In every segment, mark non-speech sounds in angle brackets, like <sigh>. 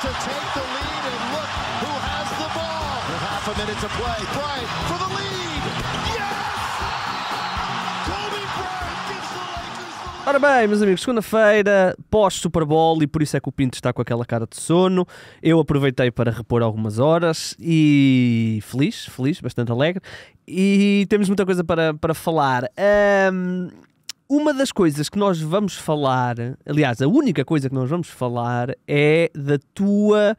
to take the lead, and look who has the ball. With half a minute to play, Bryant for the lead. Yes! Kobe Bryant gives the Lakers the lead. Ora bem, meus amigos, segunda-feira, pós-Super Bowl, e por isso é que o Pinto está com aquela cara de sono. Eu aproveitei para repor algumas horas e feliz, feliz, bastante alegre. E temos muita coisa para, para falar. Um uma das coisas que nós vamos falar, aliás, a única coisa que nós vamos falar é da tua.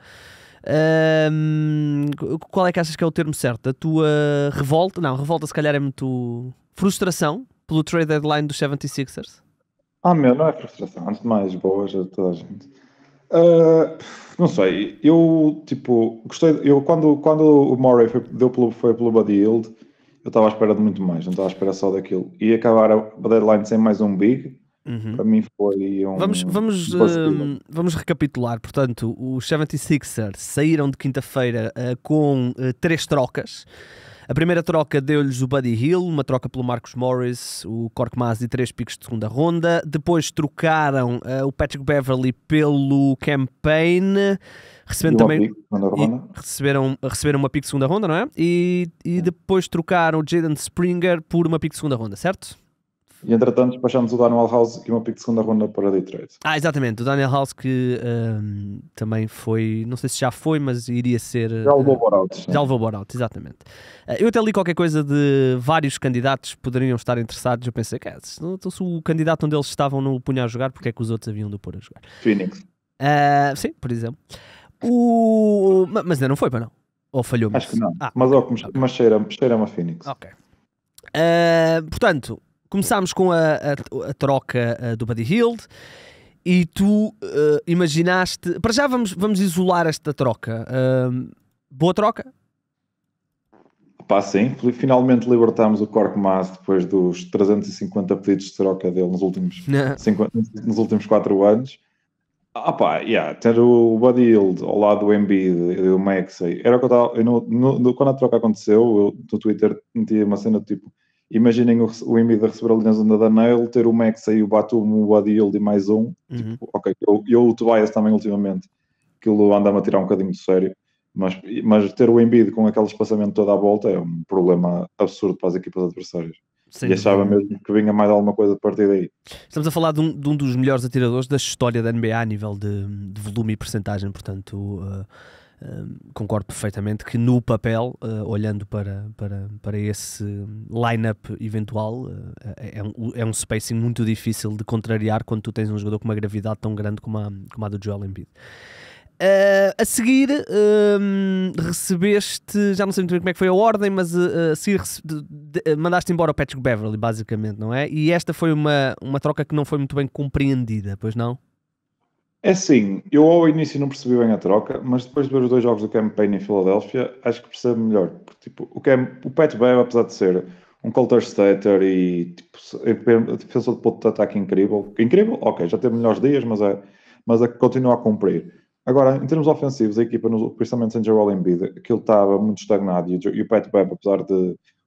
Hum, qual é que achas que é o termo certo? Da tua revolta? Não, revolta se calhar é muito. Frustração pelo trade deadline dos 76ers? Ah, meu, não é frustração. Antes de mais, boas a toda a gente. Uh, não sei, eu tipo, gostei. Eu, quando, quando o Murray foi, deu pelo, foi pelo Buddy Yield eu estava à espera de muito mais, não estava à espera só daquilo. E acabar a deadline sem mais um big, uhum. para mim foi um. Vamos, vamos, hum, vamos recapitular. Portanto, os 76ers saíram de quinta-feira uh, com uh, três trocas. A primeira troca deu-lhes o Buddy Hill, uma troca pelo Marcus Morris, o Korkmaz e três picos de segunda ronda. Depois trocaram uh, o Patrick Beverly pelo Campaign, recebendo também. Receberam, receberam uma pico de segunda ronda, não é? E, e depois trocaram o Jaden Springer por uma pico de segunda ronda, certo? E entretanto despachámos o Daniel House e uma pick de segunda ronda para Detroit. Ah, exatamente, o Daniel House que um, também foi, não sei se já foi, mas iria ser. Já levou uh, Já levou Borout, exatamente. Ah, eu até li qualquer coisa de vários candidatos poderiam estar interessados. Eu pensei, que é, se, não, então, se o candidato onde eles estavam não o punha a jogar, porque é que os outros haviam de o pôr a jogar? Phoenix. Uh, sim, por exemplo. O... Mas ainda não foi, para não? Ou falhou mesmo? Acho que não. Ah, mas okay. oh, cheira-me cheira a Phoenix. Ok. Uh, portanto, Começámos com a, a, a troca uh, do Buddy Hield e tu uh, imaginaste. Para já vamos, vamos isolar esta troca. Uh, boa troca? Pá, sim. Finalmente libertámos o Cork Mass depois dos 350 pedidos de troca dele nos últimos, <laughs> cinco, nos últimos 4 anos. Ah pá, yeah, ter o Buddy Hield ao lado do Embiid e do Maxey, era o que eu estava, quando a troca aconteceu, eu, no Twitter tinha uma cena tipo, imaginem o, o Embiid a receber a ligação da Nail, ter o Max e o Batum, o Adil e mais um. Uhum. Tipo, ok, eu, eu o Tobias também ultimamente, aquilo anda-me a tirar um bocadinho de sério. Mas, mas ter o Embiid com aquele espaçamento toda à volta é um problema absurdo para as equipas adversárias. Sem e achava dúvida. mesmo que vinha mais alguma coisa a partir daí. Estamos a falar de um, de um dos melhores atiradores da história da NBA a nível de, de volume e percentagem, portanto, uh, concordo perfeitamente que no papel, uh, olhando para, para, para esse line-up eventual, uh, é, um, é um spacing muito difícil de contrariar quando tu tens um jogador com uma gravidade tão grande como a, como a do Joel Embiid. Uh, a seguir recebeste, já não sei muito bem como é que foi a ordem, mas uh, a seguir de, de, mandaste embora o Patrick Beverly, basicamente, não é? E esta foi uma, uma troca que não foi muito bem compreendida, pois não? É sim, eu ao início não percebi bem a troca, mas depois de ver os dois jogos do campaign em Filadélfia, acho que percebo melhor. Porque, tipo, o, Cam, o Pat Bev, apesar de ser um counter stater e tipo, defesa de ponto de ataque incrível, incrível, ok, já teve melhores dias, mas é, mas é que continua a cumprir. Agora, em termos ofensivos, a equipa, principalmente sem Joel Embiid, aquilo estava muito estagnado e o Pat Bev, apesar de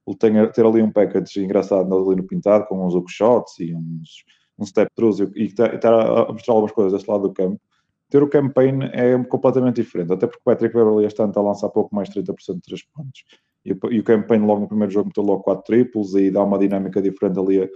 ele ter, ali um package engraçado ali no pintado, com uns hook shots e uns um step throughs e, estar tá, tá a mostrar algumas coisas deste lado do campo, ter o campaign é completamente diferente, até porque o Patrick Beverly este ano está a lançar pouco mais 30% de 3 pontos. E, e, o campaign logo no primeiro jogo meteu logo 4 triplos e dá uma dinâmica diferente ali a,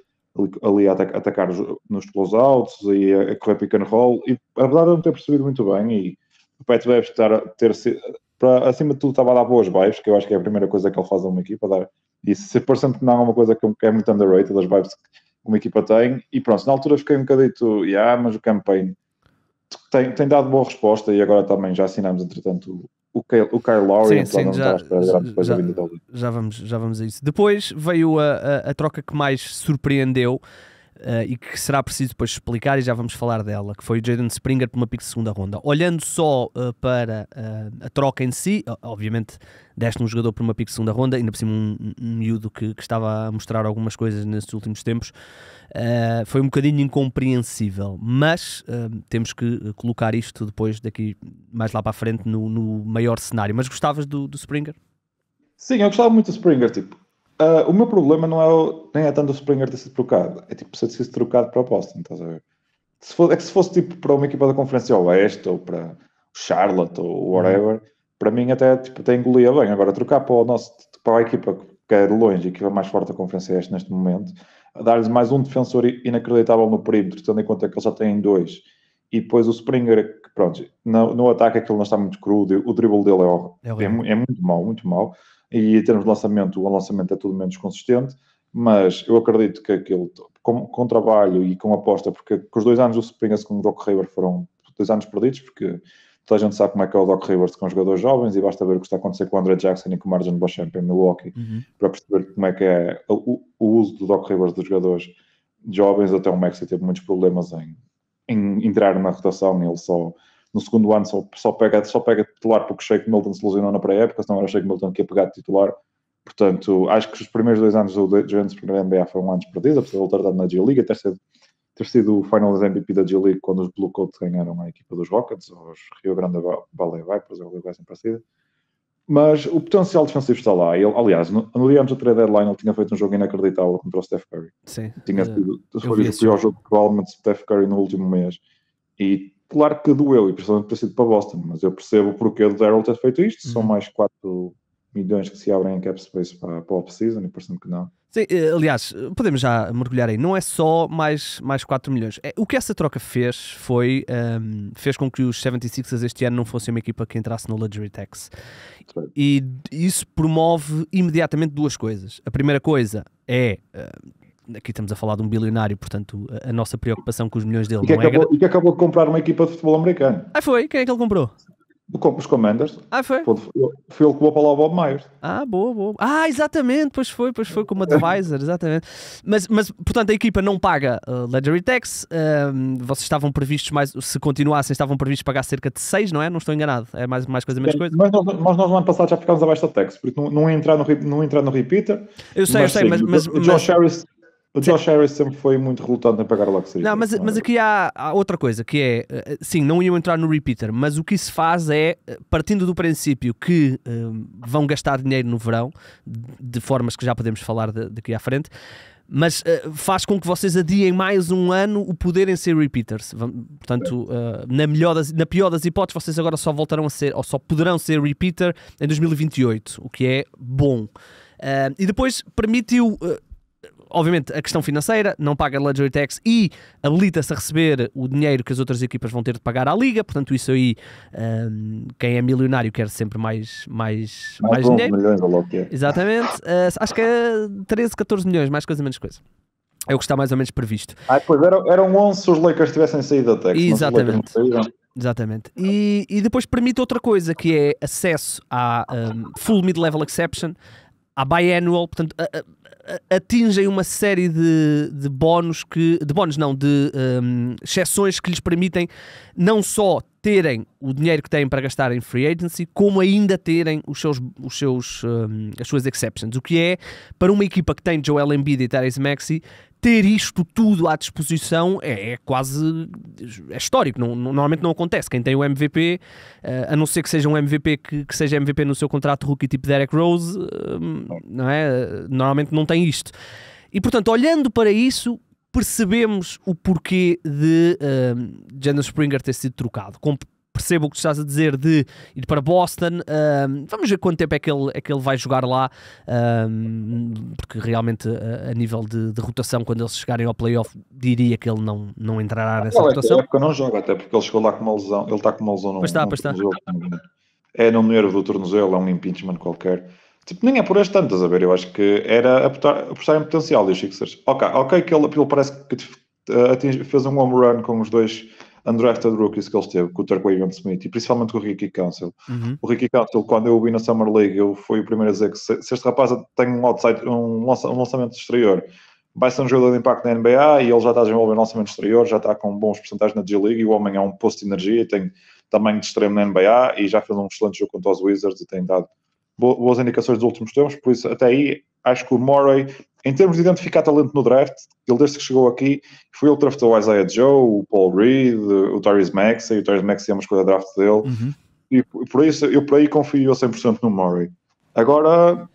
ali a atacar, nos closeouts e a, a correr pick and roll. E verdade de não ter percebido muito bem, e o Pat Beverly estar ter sido. Para, acima de tudo, estava a dar boas vibes, que eu acho que é a primeira coisa que ele faz a uma equipa. Dar, e se por sempre não é uma coisa que é muito underrated, as vibes que uma equipa tem, e pronto, na altura fiquei um bocadito, yeah, mas o campaign tem, tem dado boa resposta e agora também já assinamos, entretanto, o, Kyle, o Kyle Lowry, sim, então sim, já, já, já, já, vamos, já vamos a isso. Depois veio a, a, a troca que mais surpreendeu, uh, e que será preciso depois explicar e já vamos falar dela, que foi o Jaden Springer por uma pique de segunda ronda. Olhando só uh, para uh, a troca em si, obviamente deste um jogador por uma pique de segunda ronda, ainda por cima um, um miúdo que, que, estava a mostrar algumas coisas nestes últimos tempos, foi um bocadinho incompreensível, mas temos que colocar isto depois daqui mais lá para a frente no, no maior cenário. Mas gostavas do, do Springer? Sim, eu gostava muito do Springer, tipo, Uh, o meu problema não é o, nem é tanto o Springer ter sido trocado, é tipo se ter sido trocado para o Boston, estás a ver? Se for, é que se fosse tipo para uma equipa da Conferência Oeste ou para o Charlotte ou whatever, para mim até, tipo, até engolia bem. Agora, trocar para, o nosso, para a equipa que é de longe, a equipa mais forte da Conferência Oeste neste momento, dar-lhes mais um defensor inacreditável no perímetro, tendo em conta que eles já têm dois, e depois o Springer, que, pronto, no, no ataque aquilo não está muito crudo, o dribble dele é, é, é, é muito mau, muito mau. E em termos de lançamento, o lançamento é tudo menos consistente, mas eu acredito que aquilo, com, com trabalho e com aposta, porque os dois anos do Spring, com o Doc Haber, foram dois anos perdidos, porque toda a gente sabe como é que é o Doc Rivers com jogadores jovens e basta ver o que está a acontecer com o André Jackson e com o Margin Beauchamp em Milwaukee uhum. para perceber como é que é o, o, uso do Doc Rivers dos jogadores jovens. Até o Maxi teve muitos problemas em, em entrar na rotação ele só no segundo ano só, só, pega, só pega titular porque o Shake Milton se lesionou na pré-época, senão era o Shake Milton que ia pegar titular. Portanto, acho que os primeiros dois anos do Juventus para a NBA foram anos perdidos, apesar de ele ter estado na G-League, ter sido, ter sido o das MVP da G-League quando os Blue Coats ganharam a equipa dos Rockets, os Rio Grande Valley Vipers, ou algo assim parecido. Mas o potencial defensivo está lá. Ele, aliás, no, no dia antes do trade deadline, ele tinha feito um jogo inacreditável contra o Steph Curry. Sim. Tinha é. sido, o pior jogo provavelmente Steph Curry no último mês. E Claro que doeu, e principalmente ter sido para Boston, mas eu percebo o porquê do Daryl ter feito isto. Uhum. São mais 4 milhões que se abrem em cap space para, para a off-season, e parece-me que não. Sim, eh, aliás, podemos já mergulhar aí. Não é só mais, mais 4 milhões. É, o que essa troca fez foi um, ehm, fez com que os 76ers este ano não fossem uma equipa que entrasse no Luxury Tax. E isso promove imediatamente duas coisas. A primeira coisa é eh, aqui estamos a falar de um bilionário, portanto a, a nossa preocupação com os milhões dele e que, não é acabou, é... e que acabou de comprar uma equipa de futebol americano. Ah, foi? Quem é que ele comprou? Os Commanders. Ah, foi? Foi, foi ele que levou para lá o Bob Myers. Ah, boa, boa. Ah, exatamente, pois foi, pois foi, como advisor, exatamente. Mas, mas portanto, a equipa não paga uh, Ledgery Tax. Um, vocês estavam previstos, mais, se continuassem, estavam previstos pagar cerca de 6, não é? Não estou enganado. É mais, mais coisa, menos coisa. Mas nós, nós no ano passado já ficámos abaixo da tax, porque não, não, entrar, no, não entrar no repeater. Eu sei, mas, eu sei, mas. mas, mas Josh Harris o Josh Harris sempre foi muito relutante em pagar logo sair. Não, mas, não é? mas aqui há, há, outra coisa que é, eh, sim, não iam entrar no repeater, mas o que se faz é, eh, partindo do princípio que um, eh, vão gastar dinheiro no verão, de formas que já podemos falar daqui à frente, mas uh, faz com que vocês adiem mais um ano o poderem ser repeaters. Portanto, uh, na, melhor das, na pior das hipóteses, vocês agora só voltarão a ser, ou só poderão ser repeater em 2028, o que é bom. Uh, e depois permitiu obviamente, a questão financeira, não paga luxury tax e habilita-se a receber o dinheiro que as outras equipas vão ter de pagar à liga, portanto isso aí, um, quem é milionário quer sempre mais, mais, mais, mais bom, dinheiro. Milhões, é. Exatamente. Uh, acho que é 13, 14 milhões, mais coisa, menos coisa. É o que está mais ou menos previsto. Ah, pois eram, 11 se os Lakers tivessem saído até. Exatamente. Exatamente. E, e depois permite outra coisa que é acesso à um, full mid-level exception, à biannual, portanto, a, atingem uma série de, de bónus que. de bónus não, de um, exceções que lhes permitem não só terem o dinheiro que têm para gastar em free agency, como ainda terem os seus, os seus, um, as suas exceptions. O que é, para uma equipa que tem Joel Embiid e Therese Maxi, ter isto tudo à disposição é, é quase é histórico. Não, não, normalmente não acontece. Quem tem o MVP, uh, eh, a não ser que seja um MVP que, que, seja MVP no seu contrato rookie tipo Derek Rose, uh, não é? normalmente não tem isto. E portanto, olhando para isso, percebemos o porquê de uh, Springer ter sido trocado. Com, percebo o que estás a dizer de ir para Boston. Ehm, vamos ver quanto tempo é que ele, é que ele vai jogar lá, ehm, porque realmente a, eh, a nível de, de, rotação, quando eles chegarem ao playoff, diria que ele não, não entrará ah, nessa não, é rotação. É época não joga, até porque ele chegou lá com uma lesão. Ele está com uma lesão no, pois está, no pois está. É no nervo do tornozelo, é um impeachment qualquer Tipo, nem é por as tantas, a ver, eu acho que era apostar, apostar em potencial dos Sixers. Ok, ok que ele, ele parece que atinge, fez um home run com os dois undrafted rookies que eles teve, com o Turco Ivan Smith e principalmente com o Ricky Council. Uhum. O Ricky Council, quando eu o vi na Summer League, eu fui o primeiro a dizer que se, se este rapaz tem um, outside, um, lança, um lançamento exterior, vai ser um jogador de impacto na NBA e ele já está a desenvolver lançamento exterior, já está com bons percentagens na G-League e o homem é um posto de energia, tem tamanho de extremo na NBA e já fez um excelente jogo contra os Wizards e tem dado boas indicações dos últimos tempos, por isso até aí acho que o Murray, em termos de identificar talento no draft, ele desde que chegou aqui, foi ele que draftou o Isaiah Joe, o Paul Reed, o Tyrese Maxey, o Tyrese Maxey é uma escolha draft dele, uhum. e por isso eu por aí confio a 100% no Murray. Agora,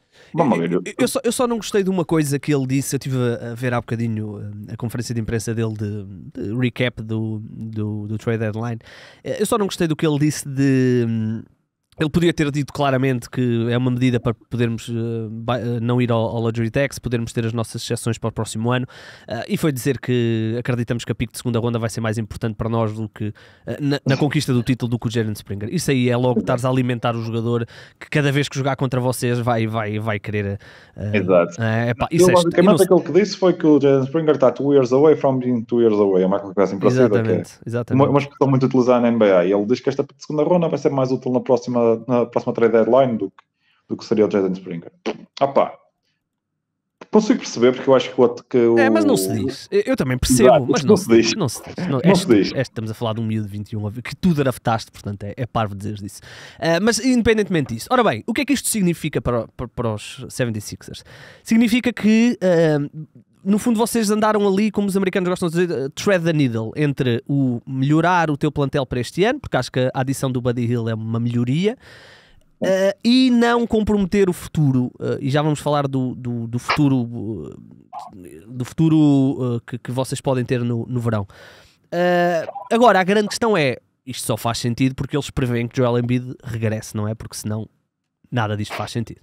eu, eu, só, eu só não gostei de uma coisa que ele disse. Eu estive a, ver há bocadinho eh, a conferência de imprensa dele de, de recap do, do, do, trade deadline. Eh, eu só não gostei do que ele disse de ele podia ter dito claramente que é uma medida para podermos uh, não ir ao, ao Luxury Tax, podermos ter as nossas exceções para o próximo ano, uh, e foi dizer que acreditamos que a pico de segunda ronda vai ser mais importante para nós do que uh, na, na, conquista do título do que o Jeremy Springer. Isso aí é logo estares a alimentar o jogador que cada vez que jogar contra vocês vai, vai, vai querer. Exato. Epá, isso é Eu, basicamente, é, não... aquilo que disse foi que o Jeremy Springer está two years away from being two years away, é uma coisa assim que parece é Exatamente, exatamente. Uma, uma expressão muito utilizada na NBA, ele diz que esta segunda ronda vai ser mais útil na próxima na próxima trade deadline do que, do que seria o Jaden Springer. Ah pá, consigo perceber porque eu acho que o, que o... É, mas não se diz. Eu também percebo, Exato, mas não, não, se diz. Não se diz. Não, não este, se diz. Este, estamos a falar de um miúdo de 21 que tu draftaste, portanto é, é parvo dizer isso. Uh, mas independentemente disso, ora bem, o que é que isto significa para, para, para os 76ers? Significa que uh, no fundo, vocês andaram ali, como os americanos gostam de dizer, eh, thread the needle, entre o melhorar o teu plantel para este ano, porque acho que a adição do Buddy Hill é uma melhoria, Uh, e não comprometer o futuro, uh, e já vamos falar do, do, do futuro do futuro que, que, vocês podem ter no, no verão. agora, a grande questão é: isto só faz sentido porque eles preveem que Joel Embiid regresse, não é? Porque senão nada disto faz sentido.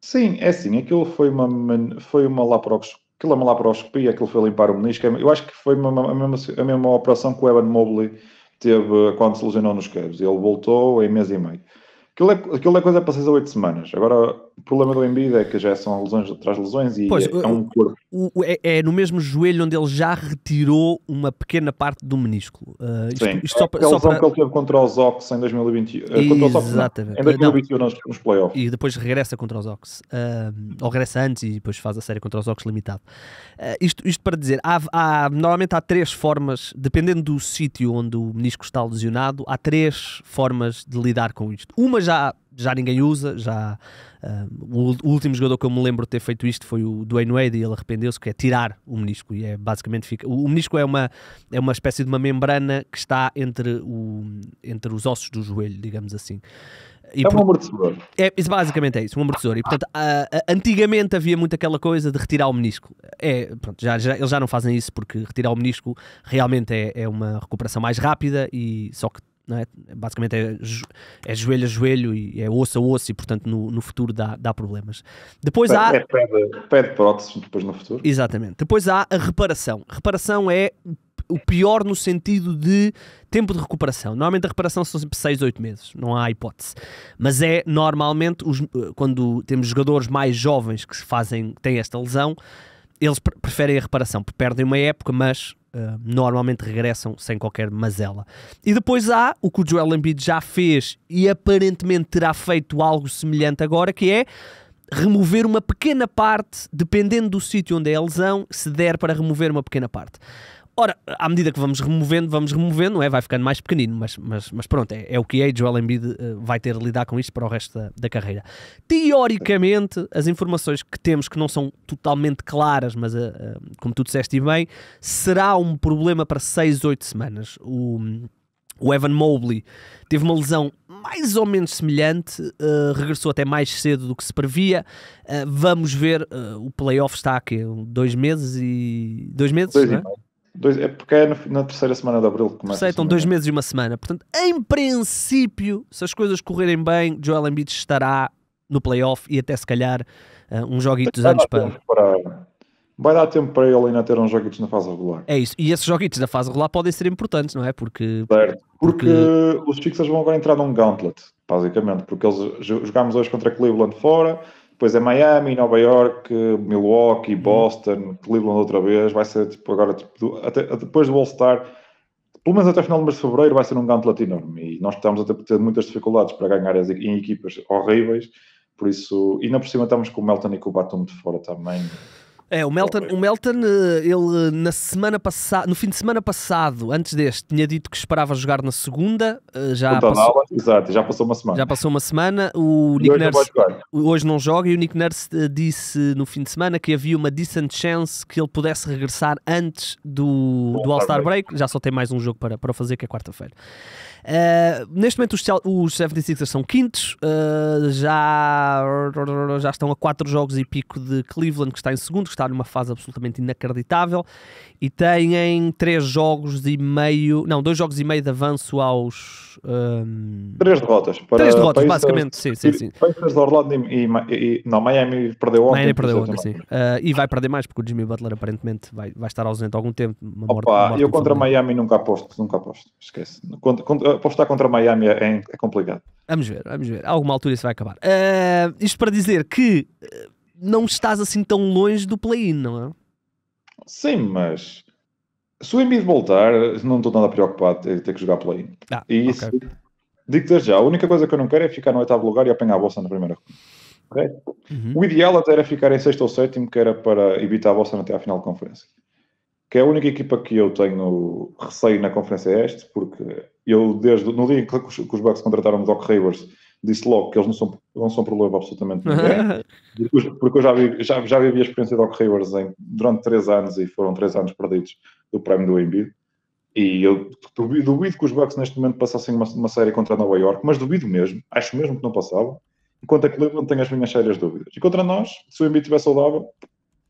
Sim, é assim, aquilo foi uma, foi uma Laprox aquilo é uma laparoscopia, aquilo foi limpar o menisco. É eu acho que foi a, mesma, a, mesma, operação que o Evan Mobley teve eh, quando se lesionou nos queiros. Ele voltou em mês e meio. Aquilo é, aquilo é coisa para 6 a 8 semanas. Agora, o problema do Embiid é que já são lesões atrás lesões e pois, é, é, um corpo. É, é, no mesmo joelho onde ele já retirou uma pequena parte do menisco. Uh, isto, Sim, isto só, é a lesão para... que ele teve contra os Ox em 2021. Eh, Exatamente. Ox, em 2021 ah, nos, nos playoffs. E depois regressa contra os Ox. Uh, ah, ou regressa antes e depois faz a série contra os Ox limitado. Uh, isto, isto para dizer, há, há, normalmente há três formas, dependendo do sítio onde o menisco está lesionado, há três formas de lidar com isto. Uma já, já ninguém usa, já... Ah, o último jogador que eu me lembro de ter feito isto foi o Dwayne Wade e ele arrependeu-se que é tirar o menisco e é basicamente fica, o, o menisco é uma é uma espécie de uma membrana que está entre o entre os ossos do joelho, digamos assim. E é um amortecedor. É, é, basicamente é isso, um amortecedor. E portanto, a, ah, a, ah, antigamente havia muito aquela coisa de retirar o menisco. É, pronto, já, já, eles já não fazem isso porque retirar o menisco realmente é, é uma recuperação mais rápida e só que é? Basicamente é, é joelho a joelho e é osso a osso e, portanto, no, no futuro dá, dá problemas. Depois pede, há... É pede, prótese depois no futuro. Exatamente. Depois há a reparação. reparação é o pior no sentido de tempo de recuperação. Normalmente a reparação são sempre 6, 8 meses, não há hipótese. Mas é normalmente os, eh, quando temos jogadores mais jovens que fazem, têm esta lesão, eles preferem a reparação, perdem uma época, mas ah, normalmente regressam sem qualquer mazela. E depois há o que o Joel Embiid já fez e aparentemente terá feito algo semelhante agora, que é remover uma pequena parte, dependendo do sítio onde é a lesão, se der para remover uma pequena parte. Ora, à medida que vamos removendo, vamos removendo, não é? vai ficando mais pequenino, mas, mas, mas pronto, é, é o que é. Joel Embiid uh, vai ter de lidar com isto para o resto da, da, carreira. Teoricamente, as informações que temos, que não são totalmente claras, mas uh, uh, como tu disseste bem, será um problema para 6, 8 semanas. O, o Evan Mobley teve uma lesão mais ou menos semelhante, uh, regressou até mais cedo do que se previa. Uh, vamos ver, uh, o playoff está aqui dois meses e dois meses, dois, é? e, Dois, é porque é na, terceira semana de abril que começa. Aceitam dois meses e uma semana. Portanto, em princípio, se as coisas correrem bem, Joel Embiid estará no playoff e até se calhar uh, eh, um joguinho dos anos para... para... Vai dar tempo para ele ainda ter uns joguitos na fase regular. É isso. E esses joguitos na fase regular podem ser importantes, não é? Porque... Certo. Porque, porque... os Sixers vão agora entrar num gauntlet, basicamente. Porque eles jogámos hoje contra Cleveland fora, depois é Miami, Nova York, Milwaukee, hum. Boston, Cleveland outra vez. Vai ser tipo agora, tipo, até, depois do All-Star, pelo menos até o final do mês de fevereiro, vai ser um gauntlet enorme. E nós estamos a ter muitas dificuldades para ganhar em equipas horríveis. Por isso, e na por cima estamos com o Melton e com o Batum de fora também. É, o Melton, o Melton, eh, ele na semana passada, no fim de semana passado, antes deste, tinha dito que esperava jogar na segunda, eh, já passou, aula, exato, já passou uma semana. Já passou uma semana, o Nick hoje Nurse não hoje não joga e o Nick Nurse eh, disse no fim de semana que havia uma decent chance que ele pudesse regressar antes do, do All-Star break. break, já só tem mais um jogo para, para fazer que é quarta-feira. Uh, neste momento, os, os 76ers são quintos, uh, já, já estão a 4 jogos e pico de Cleveland, que está em segundo, que está numa fase absolutamente inacreditável, e têm 3 jogos e meio, não, 2 jogos e meio de avanço aos. 3 Três derrotas. 3 derrotas, países, basicamente, sim, sim, sim. Pacers de Orlando e, e, e, Não, Miami perdeu ontem. Miami perdeu ontem, sim. Uh, e vai perder mais, porque o Jimmy Butler aparentemente vai, vai estar ausente algum tempo. Uma Opa, uma morte eu contra Miami nunca aposto, nunca aposto, esquece. Contra, contra, apostar contra Miami é, é, é, complicado. Vamos ver, vamos ver. A alguma altura isso vai acabar. Uh, isto para dizer que ah, não estás assim tão longe do play-in, não é? Sim, mas se o Embiid voltar, não estou nada preocupado em ter que jogar play-in. Ah, e isso, okay. digo-te já, a única coisa que eu não quero é ficar no oitavo lugar e apanhar a bolsa na primeira okay? uhum. O ideal até era ficar em sexto ou sétimo, que era para evitar a bolsa até à final de conferência que é a única equipa que eu tenho receio na Conferência é Este, porque eu, desde no dia que os, que os Bucks contrataram o Doc Rivers, disse logo que eles não são, não são problema absolutamente ninguém, <laughs> porque eu já, vi, já, já vivi a experiência do Doc Rivers em, durante três anos e foram três anos perdidos do prémio do Embiid. E eu duvido que os Bucks neste momento passassem uma, uma série contra a Nova York, mas duvido mesmo, acho mesmo que não passavam, enquanto a é Cleveland tenho as minhas sérias dúvidas. E contra nós, se o Embiid estiver saudável,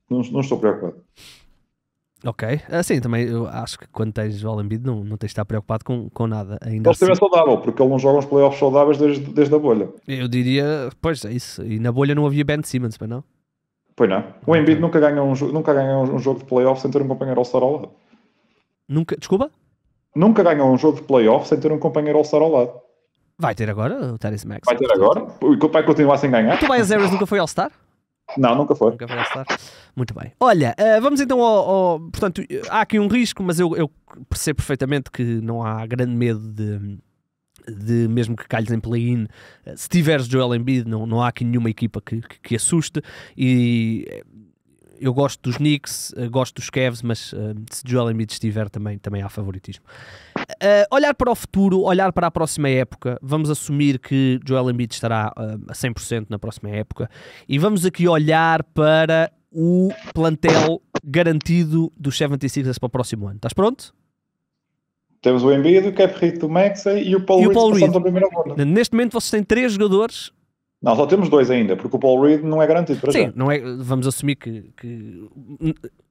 não, não estou preocupado. Ok, assim também eu acho que quando tens o Alambid não, não tens de estar preocupado com, com nada. Ainda Ele assim, estiver saudável, porque ele não joga os playoffs saudáveis desde, desde a bolha. Eu diria, pois é isso. E na bolha não havia Ben Simmons, para não? Pois não. O Embiid nunca ganha um, nunca ganha um, jogo de playoffs sem ter um companheiro All-Star ao lado. Nunca, desculpa? Nunca ganha um jogo de playoffs sem ter um companheiro All-Star ao lado. Vai ter agora o Terence Max. Vai ter agora? O pai continuar sem ganhar? O Tobias Harris nunca foi All-Star? Não, nunca foi. Nunca foi estar. Muito bem. Olha, uh, vamos então ao, ao, Portanto, há aqui um risco, mas eu, eu percebo perfeitamente que não há grande medo de de mesmo que calhes em play-in, eh, se tiveres Joel Embiid, não, não há aqui nenhuma equipa que, que, que assuste e eh, eu gosto dos Knicks, gosto dos Cavs, mas uh, se Joel Embiid estiver também, também há favoritismo. Uh, olhar para o futuro, olhar para a próxima época, vamos assumir que Joel Embiid estará uh, a 100% na próxima época e vamos aqui olhar para o plantel garantido do 76ers para o próximo ano. Estás pronto? Temos o Embiid, o Cap Hit do Max e o Paul, Reed, Neste momento vocês têm três jogadores não, só temos dois ainda, porque o Paul Reed não é garantido para Sim, já. não é, vamos assumir que, que,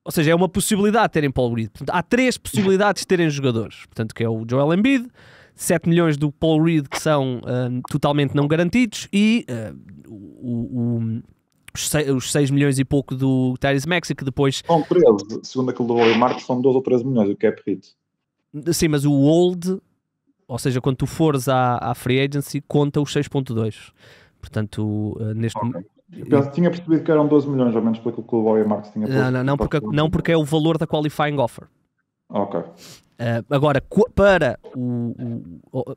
Ou seja, é uma possibilidade terem Paul Reed. Portanto, há três possibilidades de terem jogadores. Portanto, que é o Joel Embiid, 7 milhões do Paul Reed que são uh, totalmente não garantidos e uh, o, o, os, 6, milhões e pouco do Tyrese Maxi que depois... São 13, segundo aquilo do Roy Marcos, são 12 ou 13 milhões o cap hit. Sim, mas o old, ou seja, quando tu fores à, à free agency, conta os 6.2 Portanto, eh, neste momento. Eu penso, tinha percebido que eram 12 milhões, ao menos pelo que o Bowie Marques tinha posto. Não, não, não porque, não porque é o valor da qualifying offer. Ok. Uh, agora, para o, o, o,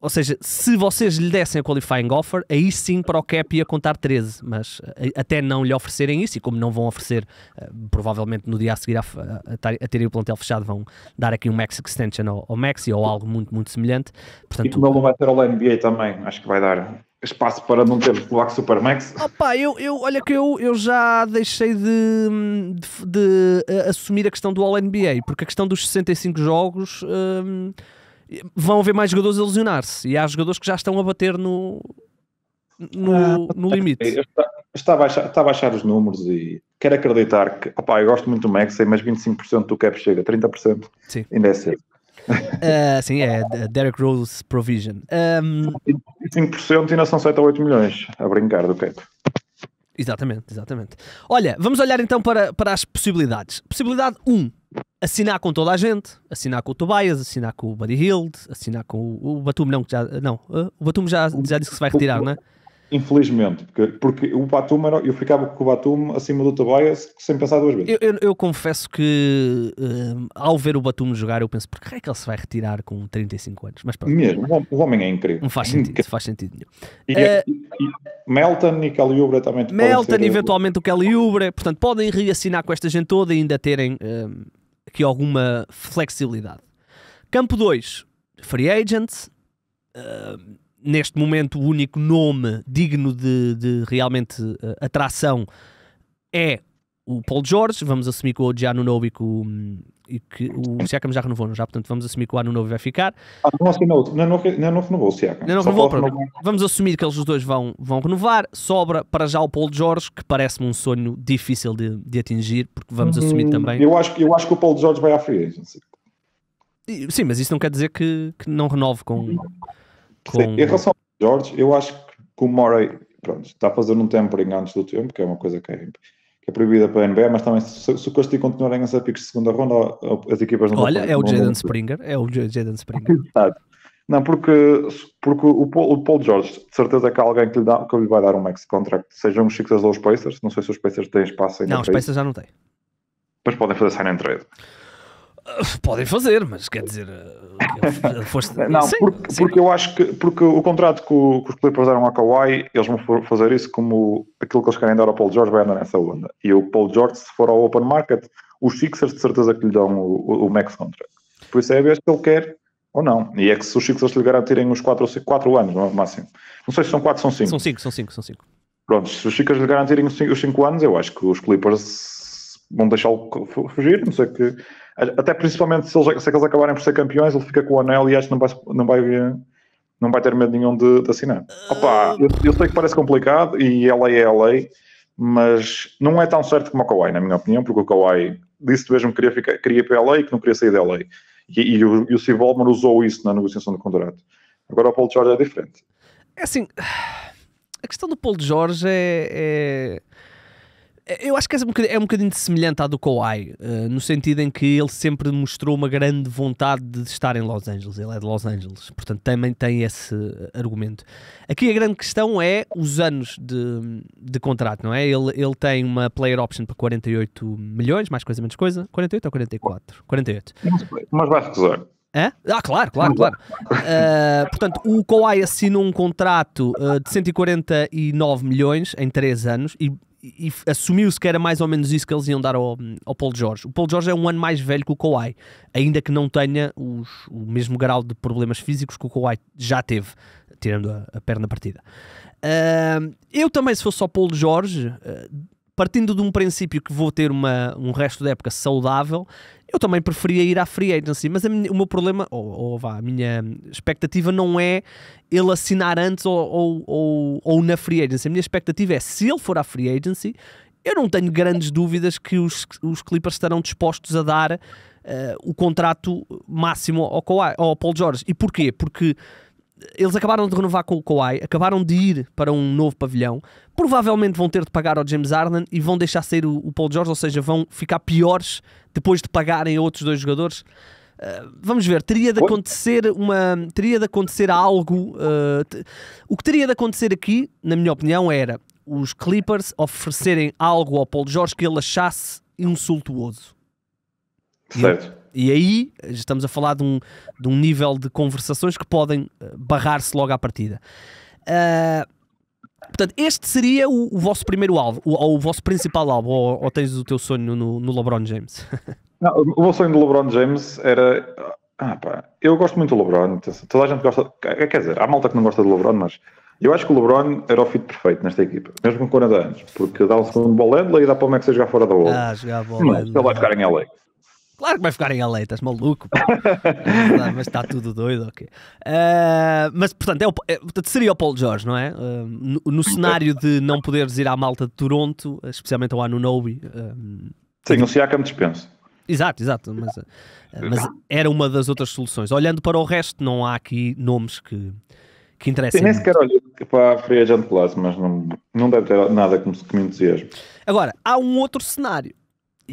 Ou seja, se vocês lhe dessem a qualifying offer, aí sim para o cap ia contar 13, mas eh, até não lhe oferecerem isso, e como não vão oferecer, uh, provavelmente no dia a seguir a, a, a terem o plantel fechado, vão dar aqui um max extension ao, ao maxi ou algo muito, muito semelhante. Portanto, e como ele não vai ter o NBA também, acho que vai dar espaço para não ter o Black Supermax? Opa, eu, eu olha que eu, eu já deixei de, de, de eh, assumir a questão do All-NBA, porque a questão dos 65 jogos um, ehm, vão haver mais jogadores a lesionar-se e há jogadores que já estão a bater no, no, ah, no limite. Está estava, a achar, está a baixar os números e quero acreditar que, opá, eu gosto muito do Maxey, mas 25% do cap chega, 30% Sim. ainda é cedo. Uh, <laughs> sim, é Derek Rose Provision. Um... 5% e não são 7 ou 8 milhões a brincar do teto Exatamente, exatamente. Olha, vamos olhar então para, para as possibilidades. Possibilidade 1, assinar com toda a gente, assinar com o Tobias, assinar com o Buddy Hilde, assinar com o, o Batum, não, já, não, ah, o Batum já, já disse que se vai retirar, não é? Infelizmente, porque, porque o Batum era, eu ficava com o Batum acima do Tobias sem pensar duas vezes. Eu, eu, eu confesso que um, ao ver o Batum jogar, eu penso, porque é que ele se vai retirar com 35 anos? Mas pronto. Mesmo, o homem é incrível. Não faz é sentido, incrível. faz sentido E, uh, e, e Melton e também Melton, ser... Eh, eventualmente o Kelly Ubre portanto, podem reassinar com esta gente toda e ainda terem um, aqui alguma flexibilidade. Campo 2, free agent. Uh, neste momento, o único nome digno de, de realmente uh, atração é o Paulo Jorge. Vamos assumir que o Giannunobi e um, e que o Siakam já renovou, não já? Portanto, vamos assumir que o novo vai ficar. Ah, não assinou, não, renovou o Siakam. Não, renovou, Vamos assumir que eles os dois vão, vão renovar. Sobra para já o Paulo Jorge, que parece-me um sonho difícil de, de atingir, porque vamos hum, assumir também... Eu acho, eu acho que o Paulo Jorge vai à free agency. Sim, mas isso não quer dizer que, que não renove com... Uhum. Com... Sim, em relação ao Jorge, eu acho que o Murray pronto, está a fazer um tempering antes do tempo, que é uma coisa que é, que é proibida pela NBA, mas também se, se o Castigo continuarem a ser picos de segunda ronda, as equipas não Olha, é o Jaden Springer, é o Jaden Springer. <laughs> Exato. Não, porque, porque o, Paul, o Paul George, de certeza que há alguém que lhe, dá, que lhe vai dar um max contract, sejam os Sixers ou os Pacers, não sei se os Pacers têm espaço ainda. Não, os Pacers já não têm. Mas podem fazer sign and trade. Podem fazer, mas quer dizer, eh, foste... <laughs> não, sim, porque, sim. porque, eu acho que porque o contrato que, o, que os Clippers deram a Kawhi, eles vão fazer isso como aquilo que eles querem dar ao Paul George vai andar nessa onda. E o Paul George, se for ao open market, os Sixers de certeza que lhe dão o, o, o max contract. Por isso é a vez que ele quer ou não. E é que se os Sixers lhe garantirem uns 4 ou quatro anos, no é máximo. Não sei se são 4 ou são 5. São 5, são 5, são 5. Pronto, se os Sixers lhe garantirem os 5 anos, eu acho que os Clippers vão deixá-lo fugir, não sei que até principalmente se, eles, se eles acabarem por ser campeões, ele fica com o anel e acho que não vai, não vai, não vai ter medo nenhum de, de assinar. Opa, eu, eu, sei que parece complicado e é lei é lei mas não é tão certo como o Kawhi, na minha opinião, porque o Kawhi disse mesmo que queria, ficar, queria ir para lei e que não queria sair da lei. E, e, o, e o Steve Ballmer usou isso na negociação do contrato. Agora o Paulo Jorge é diferente. É assim, a questão do Paulo Jorge é... é eu acho que é um bocadinho, é um bocadinho semelhante à do Kawhi, uh, no sentido em que ele sempre mostrou uma grande vontade de estar em Los Angeles. Ele é de Los Angeles, portanto também tem esse argumento. Aqui a grande questão é os anos de, de contrato, não é? Ele, ele tem uma player option para 48 milhões, mais coisa, menos coisa. 48 ou 44? 48. Mas vai recusar. Hã? Ah, claro, claro, claro. Uh, portanto, o Kawhi assinou um contrato uh, de 149 milhões em 3 anos e e assumiu-se que era mais ou menos isso que eles iam dar ao, ao Paulo Jorge. O Paulo Jorge é um ano mais velho que o Kawhi, ainda que não tenha os, o mesmo grau de problemas físicos que o Kawhi já teve, tirando a, a perna partida. Uh, eu também, se fosse só Paulo Jorge, uh, ah, partindo de um princípio que vou ter uma, um resto da época saudável, eu também preferia ir à free agency, mas minha, o meu problema, ou, ou vá, a minha expectativa não é ele assinar antes ou, ou, ou, ou na free agency. A minha expectativa é se ele for à free agency, eu não tenho grandes dúvidas que os, os Clippers estarão dispostos a dar uh, o contrato máximo ao, ao Paul George. E porquê? Porque eles acabaram de renovar com o Kawhi, acabaram de ir para um novo pavilhão. Provavelmente vão ter de pagar ao James Harden e vão deixar sair o, o Paul George, ou seja, vão ficar piores depois de pagarem a outros dois jogadores. Uh, vamos ver, teria de acontecer uma. Teria de acontecer algo. Uh, te, o que teria de acontecer aqui, na minha opinião, era os Clippers oferecerem algo ao Paul George que ele achasse insultuoso. Certo. E aí estamos a falar de um, de um nível de conversações que podem eh, barrar-se logo à partida. Uh, portanto, este seria o, o, vosso primeiro alvo, ou o vosso principal alvo, ou, ou tens o teu sonho no, no LeBron James? <laughs> Não, o meu sonho do LeBron James era. Ah, pá, eu gosto muito do LeBron. Então, toda a gente gosta. Quer dizer, há malta que não gosta do LeBron, mas eu acho que o LeBron era o fit perfeito nesta equipa, mesmo com 40 anos, porque dá um segundo bola e dá para o Max a jogar fora da bola. Ah, jogar bola. ele vai ficar em LA. Claro que vai ficar em LA, estás maluco. É mas está tudo doido, ok. Uh, mas, portanto, é o, é, seria o Paul George, não é? Uh, no, no, cenário de não poderes ir à malta de Toronto, especialmente ao Anunobi. Um, ah, Sim, o Siakam dispenso. Exato, exato. Mas, mas, era uma das outras soluções. Olhando para o resto, não há aqui nomes que, que interessem. Sim, nem sequer olho para a Free Agent Plus, mas não, não deve ter nada que me, que me entusiasme. Agora, há um outro cenário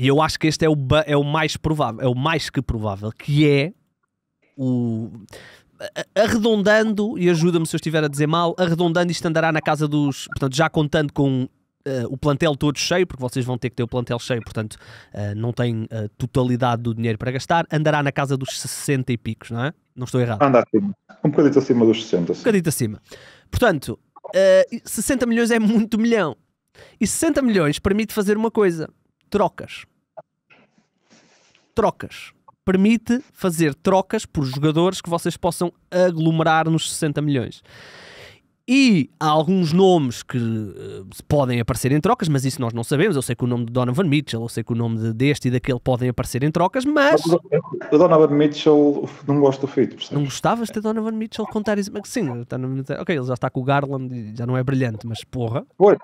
e eu acho que este é o, é o mais provável, é o mais que provável, que é o. Arredondando, e ajuda-me se eu estiver a dizer mal, arredondando isto andará na casa dos. Portanto, já contando com Uh, o plantel todo cheio, porque vocês vão ter que ter o plantel cheio, portanto uh, não tem a eh, totalidade do dinheiro para gastar, andará na casa dos 60 e picos, não é? Não estou errado. andar acima, um bocadito acima dos 60. Sim. Um bocadito acima. Portanto, 60 milhões é muito milhão. E 60 milhões permite fazer uma coisa: trocas trocas. Permite fazer trocas por jogadores que vocês possam aglomerar nos 60 milhões. E há alguns nomes que uh, podem aparecer em trocas, mas isso nós não sabemos. Eu sei que o nome de Donovan Mitchell, eu sei que o nome de, deste e daquele podem aparecer em trocas, mas. O Donovan Mitchell não gosto do feito, percebes? Não gostavas de Donovan Mitchell contar isso? Mas, sim, está no... ok, ele já está com o Garland e já não é brilhante, mas porra. Ué,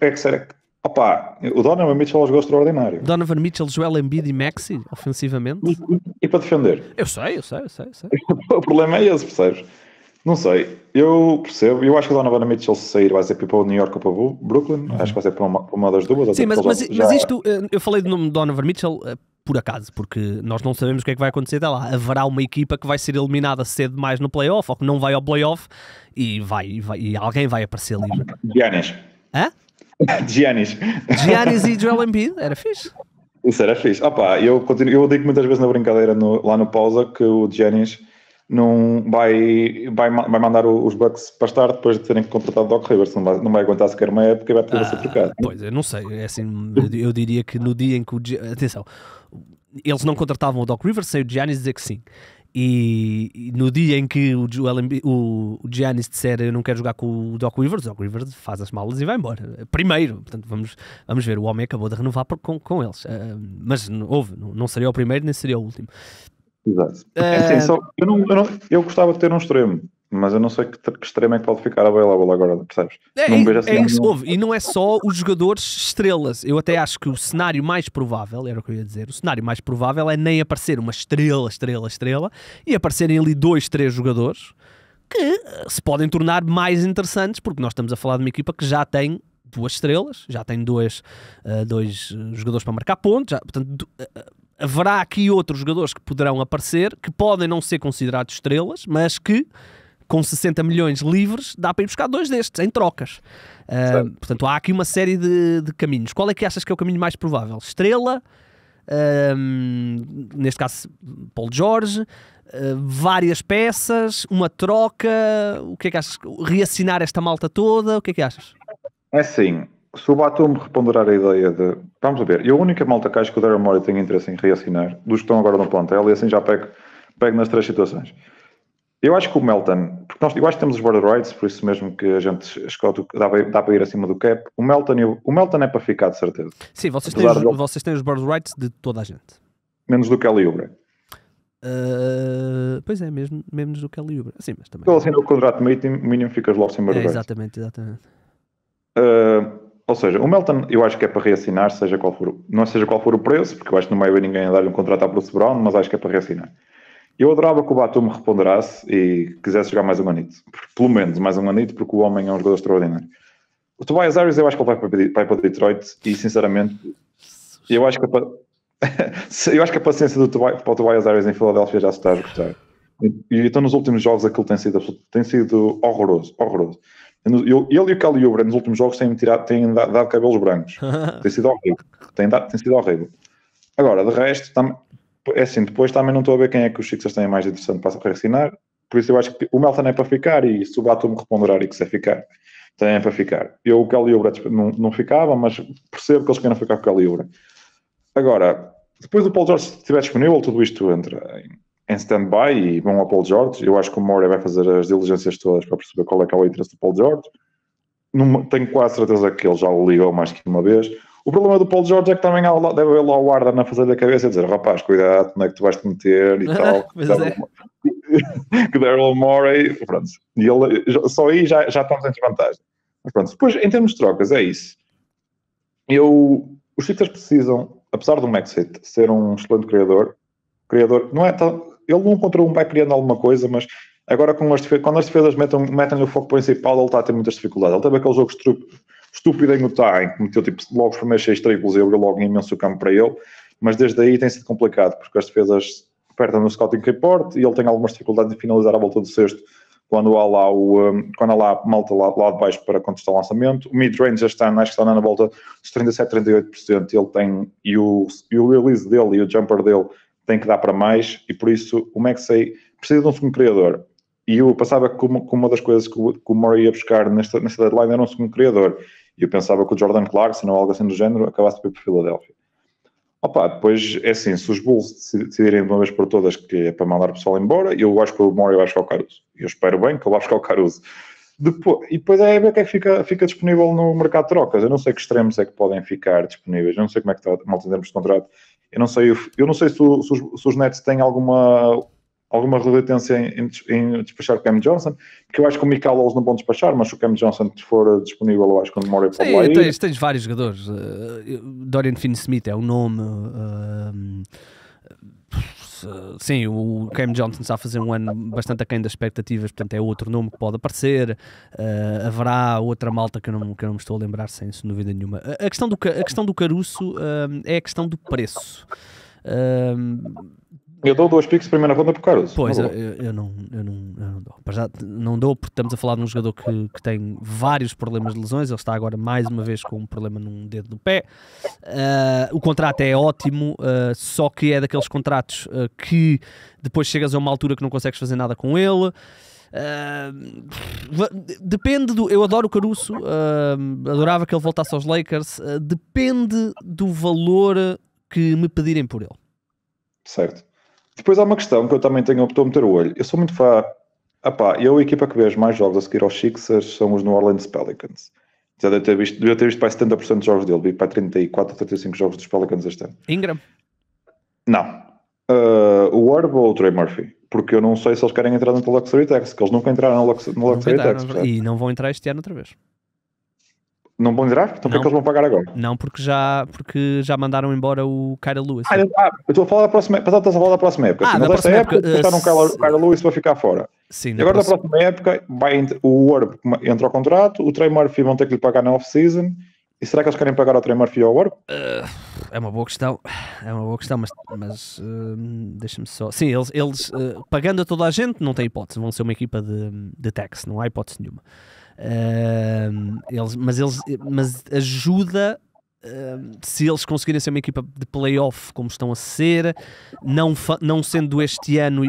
é que será que Opa, o Donovan Mitchell é jogou extraordinário. Donovan Mitchell, Joel Embiid e Maxi, ofensivamente. E para defender. Eu sei, eu sei, eu sei. Eu sei. <laughs> o problema é esse, percebes? Não sei, eu percebo. Eu acho que o Donovan Mitchell, se sair, vai ser para o New York ou para o Brooklyn. Uhum. Acho que vai ser para uma, para uma das duas. Sim, mas, mas, já... mas, isto, eh, eu falei do nome de Donovan Mitchell eh, por acaso, porque nós não sabemos o que é que vai acontecer até lá. Haverá uma equipa que vai ser eliminada cedo mais no playoff ou que não vai ao playoff e, vai, e, vai, e alguém vai aparecer livre. Giannis. Hã? <laughs> Giannis. Giannis e Joel Embiid, era fixe. Isso era fixe. Opa, eu, continuo, eu digo muitas vezes na brincadeira no, lá no pausa que o Giannis não vai, vai, vai mandar os Bucks para estar depois de terem contratado Doc Rivers. Não vai, não vai aguentar sequer uma época e vai precisar ah, ser trocado. Pois, eu não sei. É assim, eu diria que no dia em que o. Atenção, eles não contratavam o Doc Rivers sem o Giannis dizer que sim. E, no dia em que o, Joel, o, o Giannis disser eu não quero jogar com o Doc Rivers, o Doc Rivers faz as malas e vai embora. Primeiro, portanto, vamos, vamos ver. O homem acabou de renovar por, com, com eles, uh, mas houve, não, não seria o primeiro nem seria o último. Exato. Ah, é assim, só, eu, não, eu, não, eu gostava de ter um extremo mas eu não sei que, que extremo é que pode ficar a available agora, percebes? É, não é, assim é isso, ouve, e não é só os jogadores estrelas. Eu até acho que o cenário mais provável, era o que eu ia dizer, o cenário mais provável é nem aparecer uma estrela, estrela, estrela, e aparecerem ali dois, três jogadores que eh, se podem tornar mais interessantes, porque nós estamos a falar de uma equipa que já tem duas estrelas, já tem dois, eh, dois eh, jogadores para marcar pontos, já, portanto... haverá aqui outros jogadores que poderão aparecer, que podem não ser considerados estrelas, mas que com 60 milhões livres, dá para ir buscar dois destes, em trocas. Uh, portanto, há aqui uma série de, de, caminhos. Qual é que achas que é o caminho mais provável? Estrela, neste caso Paulo Jorge, uh, várias peças, uma troca, o que é que achas? Reassinar esta malta toda, o que é que achas? É assim, se o Batum reponderar a ideia de. Vamos a ver, eu a única malta que acho que o Darren Murray tem interesse em reassinar, dos que estão agora no plantel, e assim já pego, pego nas três situações. Eu acho que o Melton, porque nós, eu acho que temos os border rights, por isso mesmo que a gente escolhe, dá, que dá para ir acima do cap. O Melton, o, o Melton é para ficar, de certeza. Sim, vocês têm, os, de... vocês têm os border rights de toda a gente. Menos do que a Libra. Uh, pois é, mesmo, menos do que a Libra. Sim, mas também. Então, assim, o contrato mínimo ficas logo sem border é, Exatamente, exatamente. Uh, ou seja, o Melton eu acho que é para reassinar, seja qual for, não seja qual for o preço, porque eu acho que não vai haver é ninguém a dar um contrato à Bruce Brown, mas acho que é para reassinar. Eu adorava que o Batum me reponderasse e quisesse jogar mais um anito. Pelo menos mais um anito, porque o homem é um jogador extraordinário. O Tobias Harris eu acho que ele vai para, vai para Detroit e, sinceramente, eu acho que a, <laughs> eu acho que a paciência do Tobias, para o Tobias Harris em Filadélfia já se está a esgotar. E então nos últimos jogos aquilo tem sido, tem sido horroroso, horroroso. Eu, ele e o Kelly Ubra nos últimos jogos têm, tirado, têm dado cabelos brancos. <laughs> tem sido horrível. Tem, dado, tem sido horrível. Agora, de resto, tam, é assim, depois também não estou a ver quem é que os Sixers têm mais interessante para reassinar, Por isso eu acho que o Melton é para ficar e se o Batum reponderar e quiser ficar, também é para ficar. Eu o Caliubra não, não ficava, mas percebo que eles queiram ficar com o Caliubra. Agora, depois do Paul George se estiver disponível, tudo isto entra em, em stand-by e vão ao Paul George. Eu acho que o Moria vai fazer as diligências todas para perceber qual é que é o interesse do Paul George. tenho quase certeza que ele já o ligou mais que uma vez o problema do Paul George é que também deve haver lá o Arden a fazer a cabeça e dizer: rapaz, cuidado, onde é que tu vais te meter e <laughs> tal. É. <laughs> que Daryl Morey, pronto, e ele, só aí já, já estamos em desvantagem. Mas pronto, depois em termos de trocas, é isso. Eu, os Sixers precisam, apesar do Maxit ser um excelente criador, criador não é tão, ele não contra um vai criando alguma coisa, mas agora com as, quando as defesas metem, metem o foco principal, ele está a ter muitas dificuldades. Ele teve aquele jogo estúpido em Utah, em que meteu tipo, logo os primeiros seis triplos e abriu logo um imenso campo para ele, mas desde aí tem sido complicado, porque as defesas apertam no scouting report e ele tem algumas dificuldades em finalizar a volta do sexto, quando há lá, o, quando há lá a malta lá, lá de baixo para contestar o lançamento. O mid-range este ano, acho que está na volta dos 37, 38%. Ele tem, e o, e o release dele e o jumper dele tem que dar para mais, e por isso o Maxey precisa de um segundo criador. E eu passava como, uma das coisas que o, que o Murray ia buscar nesta, nesta deadline era um segundo criador. E eu pensava que o Jordan Clarkson ou algo assim do género acabasse de ir para Filadélfia. Opa, depois é assim, se os Bulls decidirem de uma vez por todas que é para mandar o pessoal embora, eu acho que o Murray vai buscar o Caruso. Eu espero bem que ele vai buscar o Caruso. Depois, e depois é ver é que fica, fica disponível no mercado de trocas. Eu não sei que extremos é que podem ficar disponíveis. Eu não sei como é que está mal em termos de contrato. Eu não sei, eu não sei se, se, os, se os Nets têm alguma alguma relutância em, em, despachar o Cam Johnson, porque eu acho que o Michael Owls não vão despachar, mas se o Cam Johnson for eh, disponível, eu acho que o Demore pode Sim, lá ir. Tens, tens vários jogadores. Eh, Dorian Finney-Smith é o nome. Eh, sim, o Cam Johnson está a fazer um ano bastante aquém das expectativas, portanto é outro nome que pode aparecer. haverá outra malta que eu, não, que eu não me estou a lembrar, sem, dúvida nenhuma. A, questão, do, a questão do Caruso é a questão do preço. Eu dou dois picks primeira ronda o Caruso. Pois, eu, eu, não, eu, não, eu não dou. Para já não dou porque estamos a falar de um jogador que, que tem vários problemas de lesões. Ele está agora mais uma vez com um problema num dedo do pé. Uh, o contrato é ótimo, uh, só que é daqueles contratos uh, que depois chegas a uma altura que não consegues fazer nada com ele. Uh, depende do. Eu adoro o Caruso, uh, adorava que ele voltasse aos Lakers. Uh, depende do valor que me pedirem por ele. Certo. Depois há uma questão que eu também tenho, estou a meter o olho. Eu sou muito fã. Apá, eu a equipa que vejo mais jogos a seguir aos Sixers são os New Orleans Pelicans. Já devia ter visto, devia ter visto para 70% dos jogos dele, vi para 34 ou 35 jogos dos Pelicans este ano. Ingram? Não. Uh, o Orb ou o Trey Murphy? Porque eu não sei se eles querem entrar no Luxury Tax, que eles nunca entraram no, Lux, no Luxury Tax. E não vão entrar este ano outra vez. Não vão entrar? Ah, então o que é que eles vão pagar agora? Não, porque já, porque já mandaram embora o Kyra Lewis. Ah, eu, ah, estou a falar da próxima época. Estás a falar da próxima época. Ah, Mas da próxima época, época uh, deixaram o eh, Kyra Lewis para ficar fora. Sim, da agora próxima... da próxima época vai, o Orb entra ao contrato, o Trey Murphy vão ter que lhe pagar na off-season e será que eles querem pagar ao Trey Murphy e ao Uh, é uma boa questão, é uma boa questão, mas, mas uh, deixa-me só. Sim, eles, eles uh, pagando a toda a gente não tem hipótese, vão ser uma equipa de, de tax, não há hipótese nenhuma. eles, mas, eles, mas ajuda se eles conseguirem ser uma equipa de playoff como estão a ser, não, não sendo este ano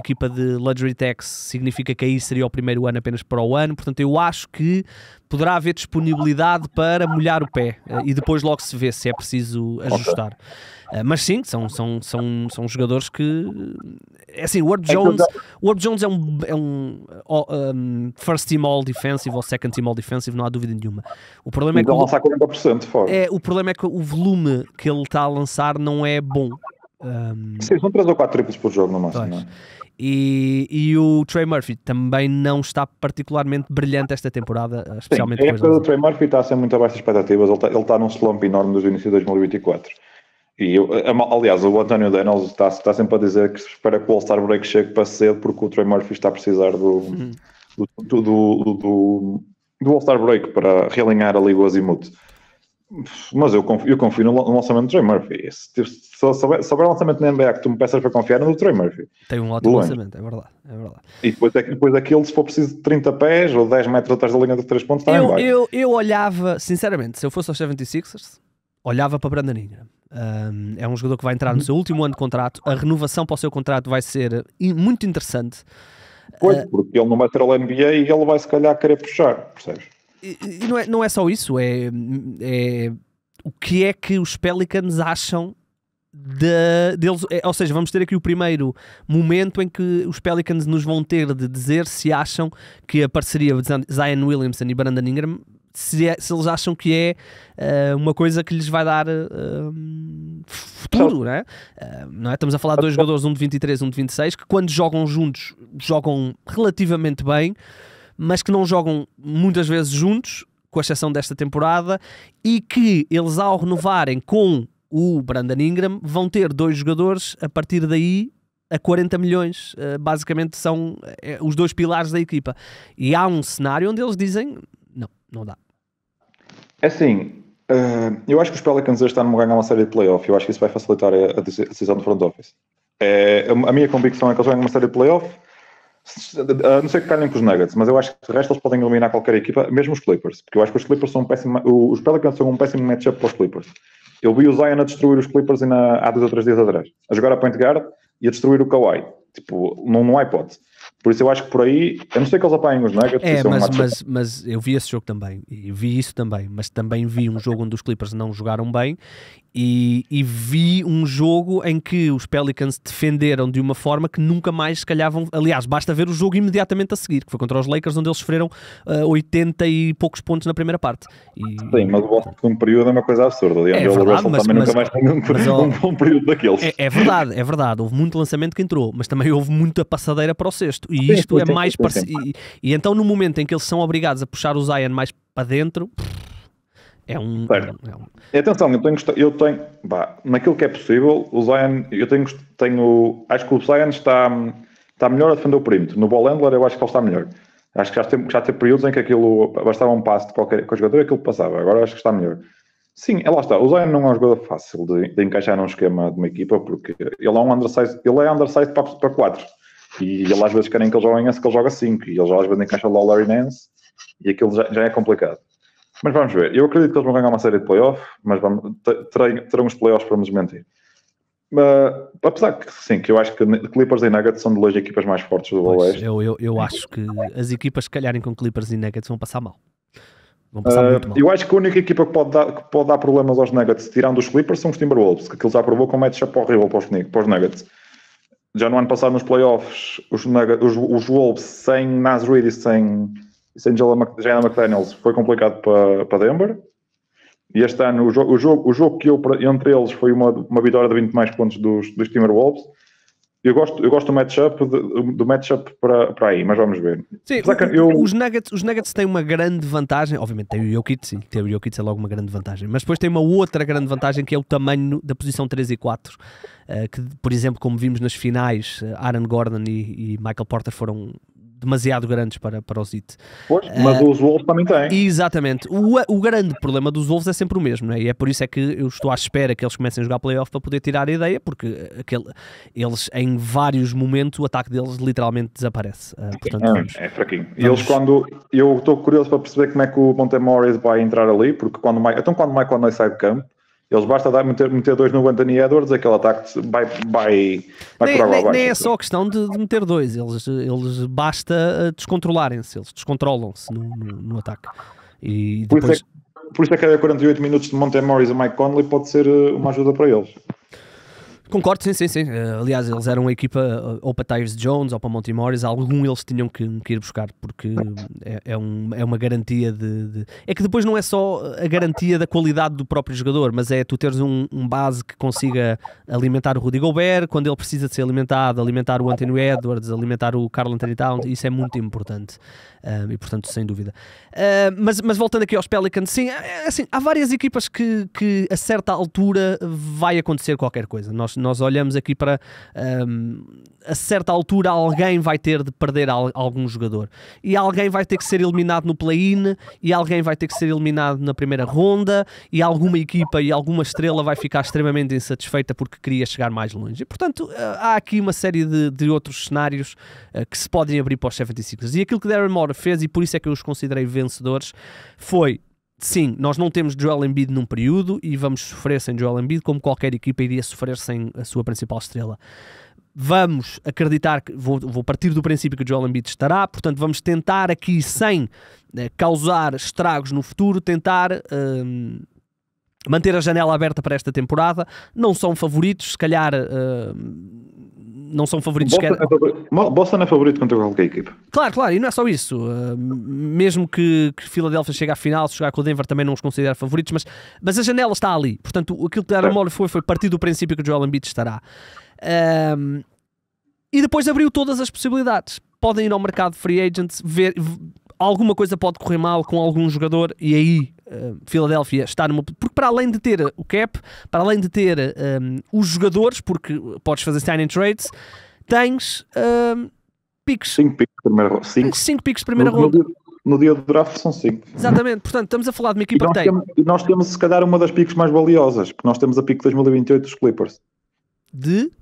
equipa de Luxury Tax, significa que aí seria o primeiro ano apenas para o ano. Portanto, eu acho que poderá haver disponibilidade para molhar o pé eh, e depois logo se vê se é preciso ajustar. Okay. Eh, mas sim, são, são, são, são jogadores que. Eh, é assim, o Herb é Jones, o Herb Jones é, um, é um, um, first team all defensive ou second team all defensive, não há dúvida nenhuma. O problema então, é que. lançar 40% fora. É, o problema é que o volume que ele está a lançar não é bom. Um... Sim, são 3 ou 4 triplos por jogo no máximo. Né? E, e o Trey Murphy também não está particularmente brilhante esta temporada, especialmente Sim, a época do Trey Murphy está a ser muito abaixo das expectativas, ele está, ele está num slump enorme desde o início de 2024. E aliás, o António Daniels está, está, sempre a dizer que espera que o All-Star Break chegue para cedo porque o Trey Murphy está a precisar do, uhum. do, do, do, do All-Star Break para realinhar ali o azimuth. Mas eu confio, eu confio no, lançamento do Trey Murphy. Tipo, se, se, souber lançamento na NBA que tu me peças para confiar, é no do Trey Murphy. Tem um ótimo lançamento, é verdade, é verdade. E depois, é depois daquilo, se for preciso de 30 pés ou 10 metros atrás da linha de 3 pontos, está eu, Eu, eu olhava, sinceramente, se eu fosse aos 76ers, olhava para Brandon Ingram. Um, é um jogador que vai entrar no uhum. seu último ano de contrato. A renovação para o seu contrato vai ser eh, muito interessante. Pois, uh, porque ele não vai ter o NBA e ele vai se calhar querer puxar, percebes? E, não, é, não é só isso, é, é o que é que os Pelicans acham de, deles. É, ou seja, vamos ter aqui o primeiro momento em que os Pelicans nos vão ter de dizer se acham que a parceria de Zion Williamson e Brandon Ingram. Se, é, se eles acham que é uh, uma coisa que lhes vai dar uh, futuro, né? Uh, não é? Estamos a falar de dois jogadores, um de 23 um de 26, que quando jogam juntos jogam relativamente bem, mas que não jogam muitas vezes juntos, com exceção desta temporada, e que eles, ao renovarem com o Brandon Ingram, vão ter dois jogadores a partir daí a 40 milhões. Eh, basicamente são eh, os dois pilares da equipa. E há um cenário onde eles dizem: não, não dá. É assim, eh, eu acho que os Pelicans este ano vão ganhar uma série de playoff. Eu acho que isso vai facilitar a, decisão do front office. É, a minha convicção é que eles ganham uma série de playoff a <laughs> ah, não ser que calhem com os Nuggets, mas eu acho que o resto eles podem eliminar qualquer equipa, mesmo os Clippers, porque eu acho que os Clippers são um péssimo. Os Pelicans são um péssimo matchup para os Clippers. Eu vi o Zion a destruir os Clippers na, há dois ou três dias atrás, a jogar a point guard e a destruir o Kawhi. Tipo, num iPod Por isso eu acho que por aí, a não ser que eles apanhem os Nuggets, é, mas, é um mas, mas eu vi esse jogo também, e vi isso também, mas também vi um jogo onde os Clippers não jogaram bem e, e, vi um jogo em que os Pelicans defenderam de uma forma que nunca mais se calhar vão. Aliás, basta ver o jogo imediatamente a seguir, que foi contra os Lakers, onde eles sofreram uh, eh, 80 e poucos pontos na primeira parte. E... Sim, mas o bom período é uma coisa absurda. Aliás, é o verdade, Russell mas, também mas, nunca mais tem um, um, período daqueles. É, é, verdade, é verdade. Houve muito lançamento que entrou, mas também houve muita passadeira para o sexto. E isto é mais. parecido. e, e então, no momento em que eles são obrigados a puxar o Zion mais para dentro. Pff, é um. Certo. É um... É Atenção, eu tenho. Eu tenho bah, naquilo que é possível, o Zion. Eu tenho, tenho. Acho que o Zion está, está melhor a defender o perímetro. No ball handler, eu acho que ele está melhor. Acho que já teve, já teve períodos em que aquilo bastava um passo de qualquer jogador e aquilo passava. Agora acho que está melhor. Sim, é lá está. O Zion não é um jogador fácil de, de encaixar num esquema de uma equipa porque ele é um undersize, ele é undersize para, para 4. E ele às vezes querem que ele jogue em que ele joga 5. E ele já às vezes encaixa o Larry Nance e aquilo já, já é complicado. Mas vamos ver. Eu acredito que eles vão ganhar uma série de playoff, mas vamos, terão, terão os playoffs para nos mentir. Uh, apesar que sim, que eu acho que Clippers e Nuggets são de longe equipas mais fortes do pois, Oeste. Eu, eu, eu, acho que as equipas que calharem com Clippers e Nuggets vão passar mal. Vão passar uh, muito mal. Eu acho que a única equipa que pode, dar, que pode dar problemas aos Nuggets, tirando os Clippers, são os Timberwolves, que aquilo já provou com um matchup horrível para os, para os Nuggets. Já no ano passado, nos playoffs, os, Nuggets, os, os Wolves sem Nas Reed e sem e se Jana McDaniels foi complicado para, para Denver. E este ano o, jo o, jogo, o jogo que eu entre eles foi uma, uma vitória de 20 mais pontos dos, dos Timberwolves. Eu gosto, eu gosto do matchup do matchup para, para aí, mas vamos ver. Sim, eu... os, nuggets, os Nuggets têm uma grande vantagem, obviamente tem o Jokic, sim, tem o Jokic é logo uma grande vantagem, mas depois tem uma outra grande vantagem que é o tamanho da posição 3 e 4, eh, que por exemplo, como vimos nas finais, eh, Aaron Gordon e, e Michael Porter foram demasiado grandes para, para os IT. Pois, mas uh, os Wolves também têm. Exatamente. O, o grande problema dos Wolves é sempre o mesmo, né? e é por isso é que eu estou à espera que eles comecem a jogar playoff para poder tirar a ideia, porque aquele, eles, em vários momentos, o ataque deles literalmente desaparece. Uh, portanto, é, vamos, é fraquinho. Vamos... Eles quando... Eu estou curioso para perceber como é que o Montemores vai entrar ali, porque quando... Então, quando o Michael Ney sai do campo, eles basta dar meter, meter dois no Anthony Edwards, aquele ataque vai, vai, vai nem, por água nem, abaixo. Nem é só questão de, de, meter dois, eles, eles basta eh, descontrolarem-se, eles descontrolam-se no, no, no, ataque. E depois... por, isso é que, por isso é que a 48 minutos de Monte Morris e Mike Conley pode ser eh, uma ajuda para eles. Concordo, sim, sim, sim. Uh, aliás, eles eram uma equipa eh, ou para Tyres Jones ou para Monty Morris, algum eles tinham que, que ir buscar, porque é, é, um, é uma garantia de, de, É que depois não é só a garantia da qualidade do próprio jogador, mas é tu teres um, um base que consiga alimentar o Rudy Gobert quando ele precisa de ser alimentado, alimentar o Anthony Edwards, alimentar o Carl Anthony Towns, isso é muito importante. Uh, e portanto, sem dúvida. mas, mas voltando aqui aos Pelicans, sim, é, é assim, há várias equipas que, que a certa altura vai acontecer qualquer coisa. Nós nós, nós olhamos aqui para um, a certa altura alguém vai ter de perder algum jogador e alguém vai ter que ser eliminado no play-in e alguém vai ter que ser eliminado na primeira ronda e alguma equipa e alguma estrela vai ficar extremamente insatisfeita porque queria chegar mais longe. E, portanto, eh, há aqui uma série de, de outros cenários eh, que se podem abrir para os 75 ers E aquilo que Darren Moore fez, e por isso é que eu os considerei vencedores, foi sim, nós não temos Joel Embiid num período e vamos sofrer sem Joel Embiid, como qualquer equipa iria sofrer sem a sua principal estrela. Vamos acreditar que vou, vou partir do princípio que o Joel Embiid estará, portanto, vamos tentar aqui sem eh, causar estragos no futuro, tentar. Eh, manter a janela aberta para esta temporada. Não são favoritos, se calhar. Uh, não são favoritos Boston, sequer. É favorito. Boston é favorito contra qualquer equipa. Claro, claro, e não é só isso. Uh, mesmo que, que Philadelphia chegue à final, se jogar com o Denver também não os considera favoritos, mas, mas a janela está ali. Portanto, aquilo que era mole foi foi partir do princípio que o Joel Embiid estará. Ehm, e depois abriu todas as possibilidades. Podem ir ao mercado free agent, ver, alguma coisa pode correr mal com algum jogador e aí eh, Filadélfia está numa. Porque para além de ter eh, o cap, para além de ter um, eh, os jogadores, porque podes fazer sign and trades, tens um, picks. 5 picks de primeira roda. primeira no, dia, do draft são 5. Exatamente, portanto, estamos a falar de uma equipa e que tem. Temos, nós temos, se calhar, uma das picks mais valiosas, porque nós temos a pick 2028 dos Clippers. De?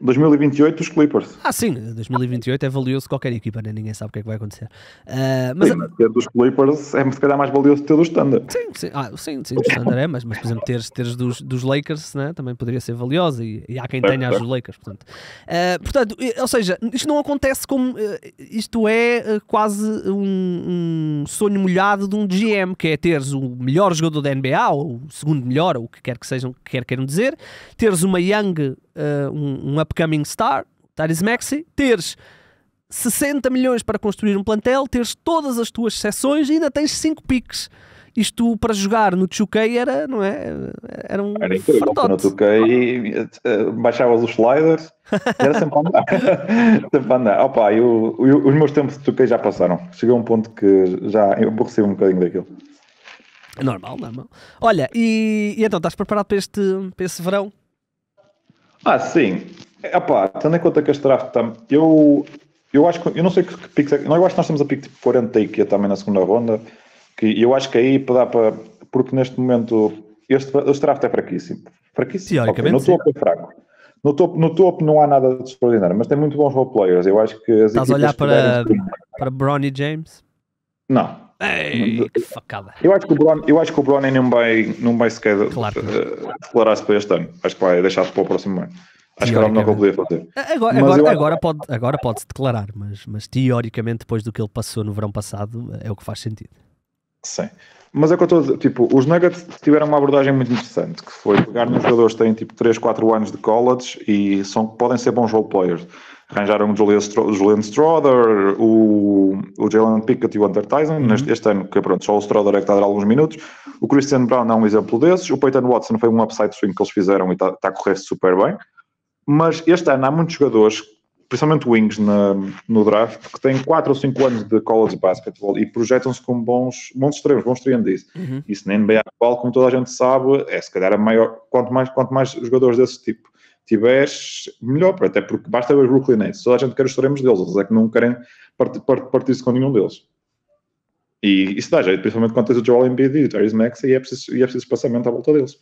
2028 os Clippers. Ah, sim, 2028 é valioso qualquer equipa, né? ninguém sabe o que é que vai acontecer. Uh, mas, sim, mas ter dos Clippers é se calhar mais valioso ter dos Thunder. Sim, sim, ah, sim, sim dos Thunder é, mas, mas por exemplo, teres, teres dos, dos Lakers né? também poderia ser valioso e, e há quem tenha os Lakers. Portanto. Uh, portanto, ou seja, isto não acontece como. Uh, isto é eh, quase um, um, sonho molhado de um GM, que é teres o melhor jogador da NBA, ou o segundo melhor, ou o que quer que sejam, que quer queiram dizer, teres uma Young uh, um, um upcoming star, Taris Maxi, teres 60 milhões para construir um plantel, teres todas as tuas seções e ainda tens 5 piques. Isto para jogar no 2K era, não é? Era um. Era incrível. No 2K eh, eh, baixavas os sliders era sempre a andar. <laughs> sempre a andar. Opa, eu, eu, os meus tempos de 2K já passaram. Chegou a um ponto que já eu aborreci um bocadinho daquilo. Normal, normal. Olha, e, e então estás preparado para este, para este verão? Ah, sim. Epá, tendo em conta que este draft está. eu, eu acho que eu não sei que, que é, não, eu acho que nós estamos a pique tipo 40 IQ também na segunda ronda, que eu acho que aí dá para porque neste momento este, este draft é fraquíssimo. Fraquíssimo. Okay. No topo é fraco. No topo, no topo não há nada de extraordinário, mas tem muito bons role players. Eu acho que as Estás a olhar para, para Bronny James? Não, que <laughs> facada. Eu acho que o Brony, eu acho que o Bron não vai, não vai sequer claro. uh, eh, declarar-se para este ano. Acho que vai deixar para o próximo ano. Acho que era o melhor que eu podia fazer. Agora, agora, eu... agora, pode, agora pode-se declarar, mas, mas teoricamente, depois do que ele passou no verão passado, é o que faz sentido. Sim. Mas é que eu estou tipo, os Nuggets tiveram uma abordagem muito interessante, que foi pegar nos jogadores que têm tipo 3, 4 anos de college e são, podem ser bons role players Arranjaram o Julian Strother, o, o Jalen Pickett e o Hunter Tyson uhum. neste, este ano, que pronto, só o Strother é que está a dar alguns minutos. O Christian Brown é um exemplo desses. O Peyton Watson foi um upside swing que eles fizeram e está tá a correr super bem. Mas este ano há muitos jogadores, principalmente wings na, no draft, que têm 4 ou 5 anos de college basketball e projetam-se como bons, bons extremos, bons triandis. Uhum. Isso na é NBA atual, como toda a gente sabe, é se calhar a maior, quanto mais, quanto mais jogadores desse tipo tiveres, melhor, até porque basta ver os Brooklyn Nets, toda a gente quer os extremos deles, eles é que não querem partir-se part, part com nenhum deles. E isso dá jeito, principalmente quando tens o Joel Embiid e o Therese Max e é preciso, e é preciso espaçamento à volta deles.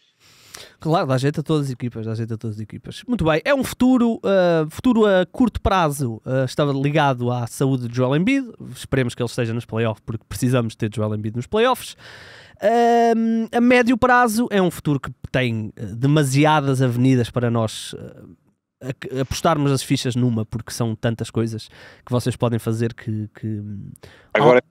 Claro, dá jeito a todas as equipas, dá jeito a todas as equipas. Muito bem, é um futuro, uh, futuro a curto prazo, uh, estava ligado à saúde de Joel Embiid, esperemos que ele esteja nos playoffs, porque precisamos ter Joel Embiid nos playoffs. Uh, a médio prazo é um futuro que tem eh, demasiadas avenidas para nós apostarmos as fichas numa, porque são tantas coisas que vocês podem fazer que. que... Agora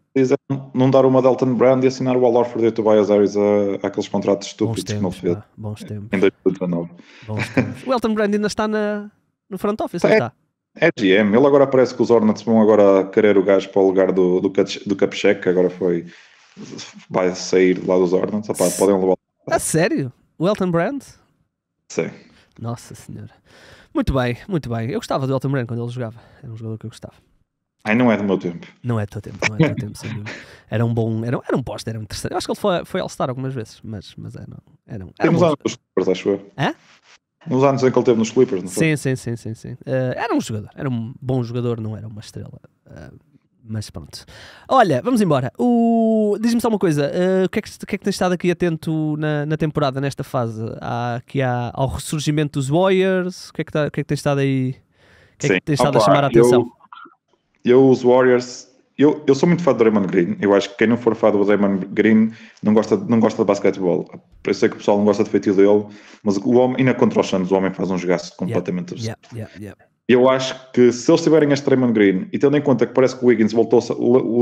não dar uma Delton Brand e assinar o All e the Tobias Harris a, aqueles contratos estúpidos que não fez. bons tempos. Em 2019. Bons tempos. o Elton Brand ainda está na, no front office, é, está? É GM. Ele agora parece que os Hornets vão agora querer o gajo para o lugar do, do, do Capcheck, que agora foi. Vai sair lá dos Hornets. Opa, podem levar. A sério? O Elton Brand? Sim. Nossa Senhora. Muito bem, muito bem. Eu gostava do Elton Brand quando ele jogava. Era um jogador que eu gostava. Ai, não é do meu tempo. Não é do teu tempo, não é do teu tempo, sem dúvida. <laughs> Era um bom, era, era um poste, era um terceiro. Eu acho que ele foi, foi All-Star algumas vezes, mas, mas era é, não. Era um, era Temos anos nos Clippers, acho eu. Nos anos em que ele teve nos Clippers, não foi? Sim, sim, sim, sim. sim. Uh, era um jogador, era um bom jogador, não era uma estrela. Uh, mas pronto. Olha, vamos embora. O... Diz-me só uma coisa: uh, o, que é que, o, que é que, tens estado aqui atento na, na temporada, nesta fase? Há, aqui há, ao ressurgimento dos Warriors? O que é que, tá, que, é que tens estado aí? O que é Sim. que tens estado Opa, a chamar a atenção? Eu, eu os Warriors. Eu, eu sou muito fã do Raymond Green. Eu acho que quem não for fã do Raymond Green não gosta, não gosta de basquetebol. Eu sei que o pessoal não gosta de feitiço dele, mas o homem, ainda contra os o homem faz um jogaço completamente yeah, absurdo. Yeah, yeah, eu acho que se eles tiverem este Draymond Green e tendo em conta que parece que o Wiggins voltou,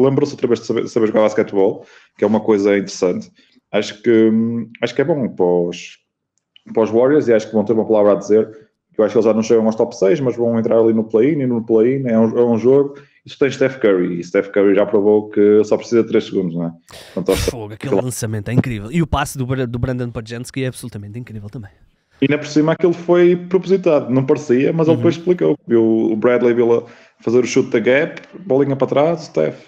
lembrou-se outra vez de saber, saber jogar basquetebol, que é uma coisa interessante, acho que, hum, acho que é bom para os, para os Warriors e acho que vão ter uma palavra a dizer. Eu acho que eles já não chegam aos top 6, mas vão entrar ali no play-in e no play-in é um, é um jogo. Isso tem Steph Curry e Steph Curry já provou que só precisa de 3 segundos, não é? Portanto, Fogo, aquele lançamento é incrível. E o passe do, do Brandon Pajensky é absolutamente incrível também. E ainda por cima aquilo foi propositado, não parecia, mas uhum. ele depois explicou. Viu o Bradley viu fazer o chute da gap, bolinha para trás, Steph.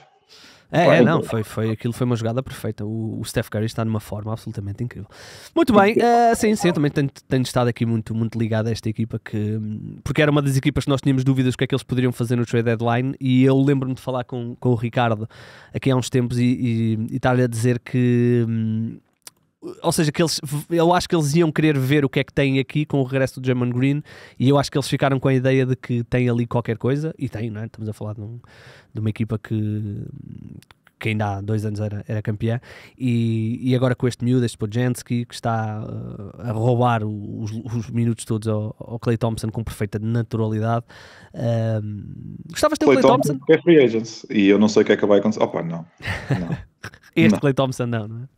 É, é não, foi, foi, aquilo foi uma jogada perfeita. O, o, Steph Curry está numa forma absolutamente incrível. Muito bem, uh, sim, sim, eu também tenho, tenho, estado aqui muito, muito ligado a esta equipa, que, porque era uma das equipas que nós tínhamos dúvidas o que é que eles poderiam fazer no trade deadline. E eu lembro-me de falar com, com o Ricardo aqui há uns tempos e, e, e estar-lhe a dizer que. Hum, ou seja, que eles, eu acho que eles iam querer ver o que é que tem aqui com o regresso do German Green e eu acho que eles ficaram com a ideia de que tem ali qualquer coisa e tem, não é? Estamos a falar de, um, de uma equipa que, que ainda há dois anos era, era campeã, e, e agora com este miúdo, este Podjanski que está uh, a roubar os, os, minutos todos ao, ao Clay Thompson com perfeita naturalidade. gostavas de ter Clay o Clay Thompson? Thompson? É free agents, e eu não sei o que é que vai acontecer. Opa, não. <laughs> não. este não. Clay Thompson não, não é?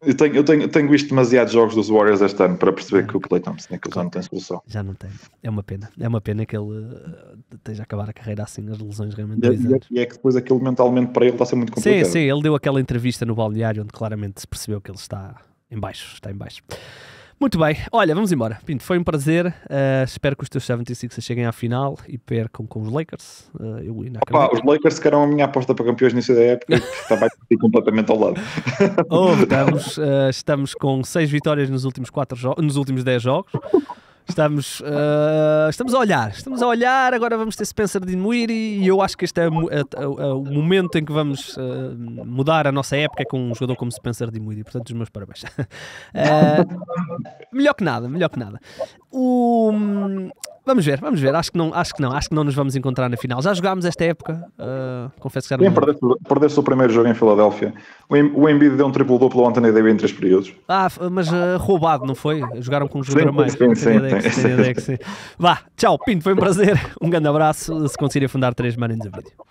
Eu tenho, eu tenho, tenho visto demasiados jogos dos Warriors este ano para perceber que o Clay Thompson é que já não tem solução. Já não tem. É uma pena. É uma pena que ele eh, esteja a acabar a carreira assim, as lesões realmente. E, é, é e, é que depois aquilo mentalmente para ele está a ser muito complicado. Sim, sim. Ele deu aquela entrevista no balneário onde claramente se percebeu que ele está em baixo. Está em baixo. Muito bem, olha, vamos embora. Pinto, foi um prazer. Uh, espero que os teus 76 cheguem à final e percam com os Lakers. Uh, eu Opa, os Lakers que eram a minha aposta para campeões nessa época estava <laughs> completamente ao lado. Oh, estamos, uh, estamos com 6 vitórias nos últimos, quatro nos últimos 10 jogos. Estamos, uh, estamos a olhar, estamos a olhar, agora vamos ter Spencer de Dinwiddie e eu acho que este é, é, é, é o momento em que vamos uh, mudar a nossa época com um jogador como Spencer de Dinwiddie, portanto os meus parabéns. uh, <laughs> melhor que nada, melhor que nada. O, Vamos ver, vamos ver. Acho que não, acho que não, acho que não nos vamos encontrar na final. Já jogámos esta época, uh, confesso que era. Sim, perdeste, perdeste o primeiro jogo em Filadélfia. O Embiid deu um triplo duplo ontem e Davis em três períodos. Ah, mas uh, roubado, não foi? Jogaram com um jogador mais. Sim, sim, sim. sim. Vá, tchau, Pinto, foi um prazer. Um grande abraço. Se conseguir fundar três maninhos a vídeo.